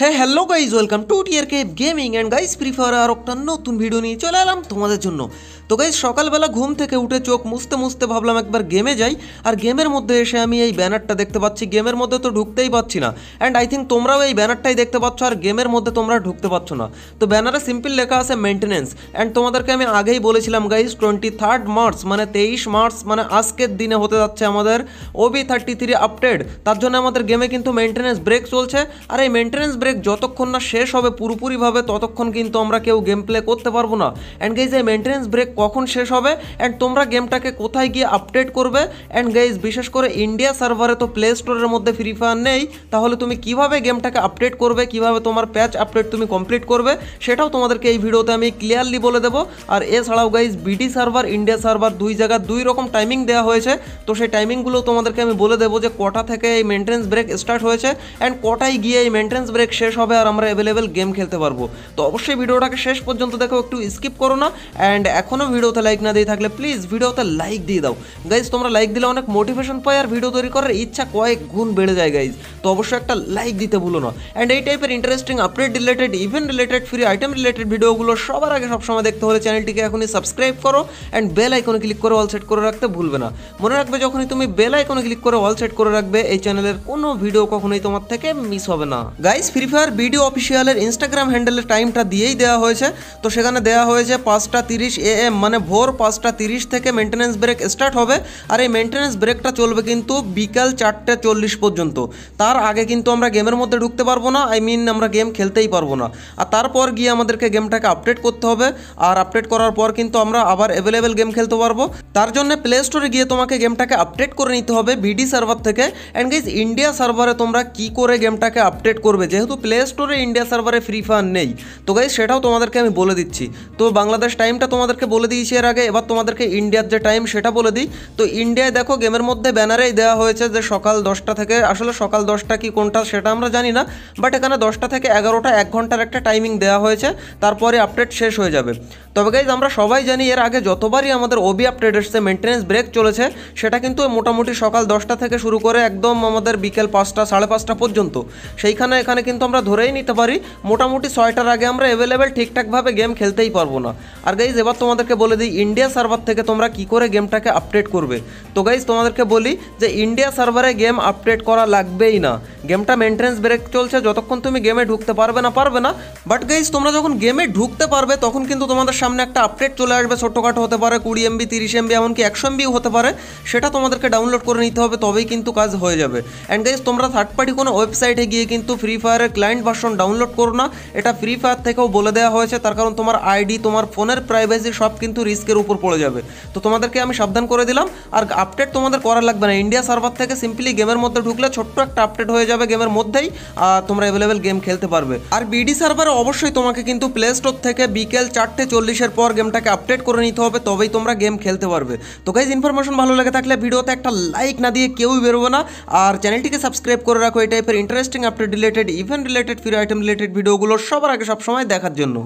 হ্যাঁ hello guys welcome to tier K gaming and guys free fire আর একটা নতুন ভিডিও নিয়ে চলে এলাম তোমাদের জন্য তো গাইজ সকালবেলা ঘুম থেকে উঠে চোখ মুছতে মুছতে ভাবলাম একবার গেমে যাই আর গেমের মধ্যে এসে আমি এই ব্যানারটা দেখতে পাচ্ছি গেমের মধ্যে তো ঢুকতেই পাচ্ছি না অ্যান্ড আই থিঙ্ক তোমরাও এই ব্যানারটাই দেখতে পাচ্ছ আর গেমের মধ্যে তোমরা ঢুকতে পাচ্ছ না তো ব্যানারে সিম্পল লেখা আছে মেনটেনেন্স অ্যান্ড তোমাদেরকে আমি আগেই বলেছিলাম গাইজ টোয়েন্টি থার্ড মার্চ মানে তেইশ মার্চ মানে আজকের দিনে হতে যাচ্ছে আমাদের ওবি থার্টি থ্রি আপডেট তার জন্য আমাদের গেমে কিন্তু মেনটেনেন্স ব্রেক চলছে আর এই মেনটেনেন্স ব্রেক ব্রেক যতক্ষণ না শেষ হবে পুরোপুরিভাবে ততক্ষণ কিন্তু আমরা কেউ গেম প্লে করতে পারবো না অ্যান্ড গাইজ এই মেনটেন্স ব্রেক কখন শেষ হবে অ্যান্ড তোমরা গেমটাকে কোথায় গিয়ে আপডেট করবে অ্যান্ড গাইজ বিশেষ করে ইন্ডিয়া সার্ভারে তো প্লে স্টোরের মধ্যে ফ্রি ফায়ার নেই তাহলে তুমি কিভাবে গেমটাকে আপডেট করবে কিভাবে তোমার প্যাচ আপডেট তুমি কমপ্লিট করবে সেটাও তোমাদেরকে এই ভিডিওতে আমি ক্লিয়ারলি বলে দেবো আর এছাড়াও guys BD server India server দুই জায়গা দুই রকম টাইমিং দেওয়া হয়েছে তো সেই টাইমিংগুলো তোমাদেরকে আমি বলে দেবো যে কটা থেকে এই মেনটেন্স ব্রেক স্টার্ট হয়েছে অ্যান্ড কটাই গিয়ে এই মেনটেন্স ব্রেক শেষ হবে আর আমরা অ্যাভেলেবেল গেম খেলতে পারবো তো অবশ্যই ভিডিওটাকে শেষ পর্যন্ত দেখো একটু স্কিপ করো না অ্যান্ড এখনও ভিডিওতে লাইক না দিয়ে থাকলে প্লিজ ভিডিওতে লাইক দিয়ে দাও গাইজ তোমরা লাইক দিলে অনেক মোটিভেশন পাই আর ভিডিও তৈরি করার ইচ্ছা কয়েক গুণ বেড়ে যায় গাইজ তো অবশ্যই একটা লাইক দিতে ভুলো না অ্যান্ড এই টাইপের interesting update related event related free item related ভিডিওগুলো সবার আগে সবসময় দেখতে হলে চ্যানেলটিকে এখনই সাবস্ক্রাইব করো অ্যান্ড বেল আইকনে ক্লিক করে অল সেট করে রাখতে ভুলবে না মনে রাখবে যখনই তুমি বেল আইকনে ক্লিক করে অল সেট করে রাখবে এই চ্যানেলের কোনো ভিডিও কখনোই তোমার থেকে মিস হবে না গাইজ ফ্রি ফায়ার বিডিও অফিসিয়ালের ইনস্টাগ্রাম হ্যান্ডেলের টাইমটা দিয়েই দেওয়া হয়েছে তো সেখানে দেওয়া হয়েছে পাঁচটা তিরিশ এ এম মানে ভোর পাঁচটা তিরিশ থেকে মেনটেন্স ব্রেক স্টার্ট হবে আর এই মেনটেন্স ব্রেকটা চলবে কিন্তু বিকাল চারটে চল্লিশ পর্যন্ত তার আগে কিন্তু আমরা গেমের মধ্যে ঢুকতে পারবো না আই মিন আমরা গেম খেলতেই পারবো না আর তারপর গিয়ে আমাদেরকে গেমটাকে আপডেট করতে হবে আর আপডেট করার পর কিন্তু আমরা আবার অ্যাভেলেবেল গেম খেলতে পারবো তার জন্য প্লে স্টোরে গিয়ে তোমাকে গেমটাকে আপডেট করে নিতে হবে বিডি সার্ভার থেকে অ্যান্ড গাইজ ইন্ডিয়া সার্ভারে তোমরা কি করে গেমটাকে আপডেট করবে যেহেতু প্লে স্টোরে ইন্ডিয়া সার্ভারে ফ্রি ফায়ার নেই তো গাইজ সেটাও তোমাদেরকে আমি বলে দিচ্ছি তো বাংলাদেশ টাইমটা তোমাদেরকে বলে দিয়েছি এর আগে এবার তোমাদেরকে ইন্ডিয়ার যে টাইম সেটা বলে দিই তো ইন্ডিয়ায় দেখো গেমের মধ্যে ব্যানারেই দেওয়া হয়েছে যে সকাল দশটা থেকে আসলে সকাল দশটা কি কোনটা সেটা আমরা জানি না বাট এখানে দশটা থেকে এগারোটা এক ঘন্টার একটা টাইমিং দেওয়া হয়েছে তারপরে আপডেট শেষ হয়ে যাবে তবে গাইজ আমরা সবাই জানি এর আগে যতবারই আমাদের ওবি আপডেট এসছে মেনটেন্স ব্রেক চলেছে সেটা কিন্তু মোটামুটি সকাল দশটা থেকে শুরু করে একদম আমাদের বিকেল পাঁচটা সাড়ে পাঁচটা পর্যন্ত সেইখানে এখানে কিন্তু কিন্তু আমরা ধরেই নিতে পারি মোটামুটি ছয়টার আগে আমরা অ্যাভেলেবেল ঠিকঠাকভাবে গেম খেলতেই পারবো না আর গাইজ এবার তোমাদেরকে বলে দিই ইন্ডিয়া সার্ভার থেকে তোমরা কি করে গেমটাকে আপডেট করবে তো গাইজ তোমাদেরকে বলি যে ইন্ডিয়া সার্ভারে গেম আপডেট করা লাগবেই না গেমটা মেনটেন্স ব্রেক চলছে যতক্ষণ তুমি গেমে ঢুকতে পারবে না পারবে না বাট গাইজ তোমরা যখন গেমে ঢুকতে পারবে তখন কিন্তু তোমাদের সামনে একটা আপডেট চলে আসবে ছোটোখাটো হতে পারে কুড়ি এমবি তিরিশ এমবি এমনকি একশো এমবিও হতে পারে সেটা তোমাদেরকে ডাউনলোড করে নিতে হবে তবেই কিন্তু কাজ হয়ে যাবে অ্যান্ড গাইজ তোমরা থার্ড পার্টি কোনো ওয়েবসাইটে গিয়ে কিন্তু ফ্রি ফায়ারের ক্লায়েন্ট ভার্সন ডাউনলোড করো না এটা ফ্রি ফায়ার থেকেও বলে দেওয়া হয়েছে তার কারণ তোমার আইডি তোমার ফোনের প্রাইভেসি সব কিন্তু রিস্কের উপর পড়ে যাবে তো তোমাদেরকে আমি সাবধান করে দিলাম আর আপডেট তোমাদের করা লাগবে না ইন্ডিয়া সার্ভার থেকে সিম্পলি গেমের মধ্যে ঢুকলে ছোট্ট একটা আপডেট হয়ে যাবে গেমের মধ্যেই তোমরা অ্যাভেলেবেল গেম খেলতে পারবে আর বিডি সার্ভারে অবশ্যই তোমাকে কিন্তু প্লে স্টোর থেকে বিকেল চারটে চল্লিশের পর গেমটাকে আপডেট করে নিতে হবে তবেই তোমরা গেম খেলতে পারবে তো গাইজ ইনফরমেশন ভালো লেগে থাকলে ভিডিওতে একটা লাইক না দিয়ে কেউই বেরোবে না আর চ্যানেলটিকে সাবস্ক্রাইব করে রাখো এই টাইপের interesting update related event related free item related ভিডিওগুলো সবার আগে সবসময় দেখার জন্য